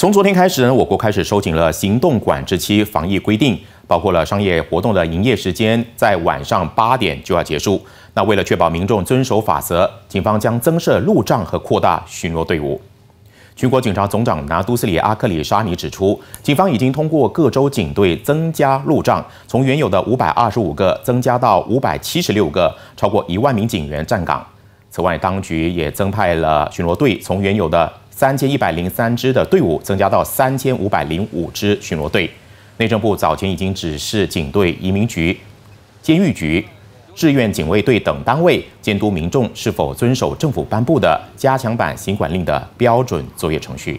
从昨天开始呢，我国开始收紧了行动管制期防疫规定，包括了商业活动的营业时间在晚上八点就要结束。那为了确保民众遵守法则，警方将增设路障和扩大巡逻队伍。全国警察总长拿都斯里阿克里沙尼指出，警方已经通过各州警队增加路障，从原有的五百二十五个增加到五百七十六个，超过一万名警员站岗。此外，当局也增派了巡逻队，从原有的。三千一百零三支的队伍增加到三千五百零五支巡逻队。内政部早前已经指示警队、移民局、监狱局、志愿警卫队等单位监督民众是否遵守政府颁布的加强版行管令的标准作业程序。